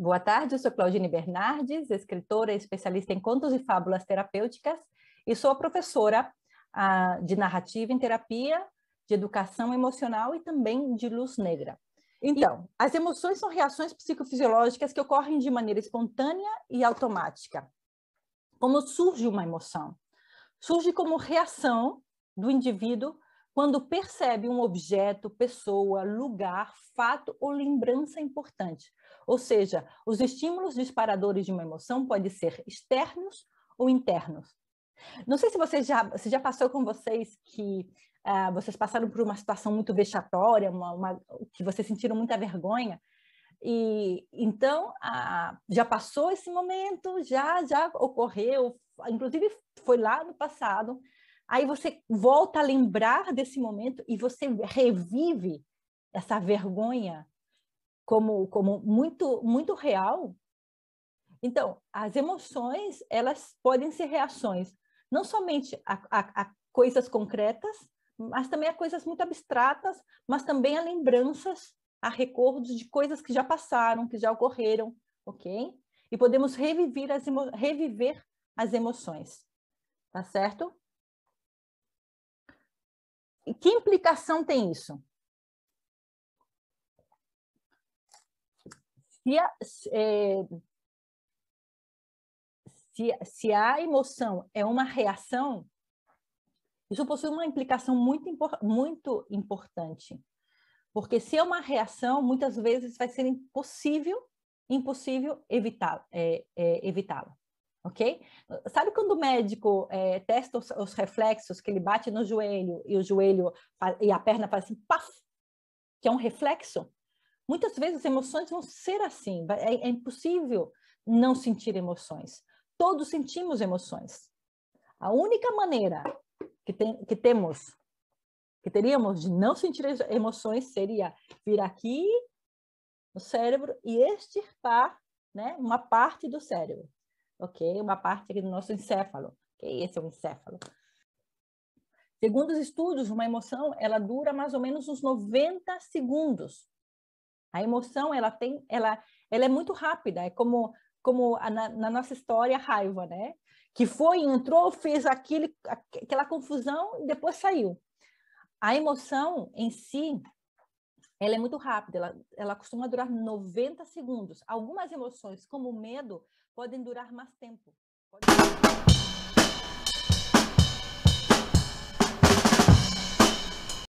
Boa tarde, eu sou Claudine Bernardes, escritora e especialista em contos e fábulas terapêuticas e sou professora uh, de narrativa em terapia, de educação emocional e também de luz negra. Então, as emoções são reações psicofisiológicas que ocorrem de maneira espontânea e automática. Como surge uma emoção? Surge como reação do indivíduo quando percebe um objeto, pessoa, lugar, fato ou lembrança importante. Ou seja, os estímulos disparadores de uma emoção podem ser externos ou internos. Não sei se vocês já, se já passou com vocês que uh, vocês passaram por uma situação muito vexatória, uma, uma, que vocês sentiram muita vergonha, e então já passou esse momento, já já ocorreu, inclusive foi lá no passado, Aí você volta a lembrar desse momento e você revive essa vergonha como, como muito, muito real. Então, as emoções, elas podem ser reações, não somente a, a, a coisas concretas, mas também a coisas muito abstratas, mas também a lembranças, a recordos de coisas que já passaram, que já ocorreram, ok? E podemos reviver as, reviver as emoções, tá certo? que implicação tem isso? Se a, é, se, se a emoção é uma reação, isso possui uma implicação muito, muito importante. Porque se é uma reação, muitas vezes vai ser impossível, impossível evitá-la. É, é, evitá ok? Sabe quando o médico é, testa os, os, reflexos que ele bate no joelho e o joelho e a perna faz assim, paf, que é um reflexo? Muitas vezes as emoções vão ser assim, é, é impossível não sentir emoções. Todos sentimos emoções. A única maneira que, tem, que temos, que teríamos de não sentir emoções seria vir aqui no cérebro e extirpar né, uma parte do cérebro ok? Uma parte aqui do nosso encéfalo, ok? Esse é o encéfalo. Segundo os estudos, uma emoção, ela dura mais ou menos uns 90 segundos. A emoção, ela tem, ela, ela é muito rápida, é como, como a, na, na, nossa história, a raiva, né? Que foi, entrou, fez aquele, aquela confusão e depois saiu. A emoção em si, ela é muito rápida, ela, ela costuma durar 90 segundos. Algumas emoções, como o medo, podem durar mais tempo.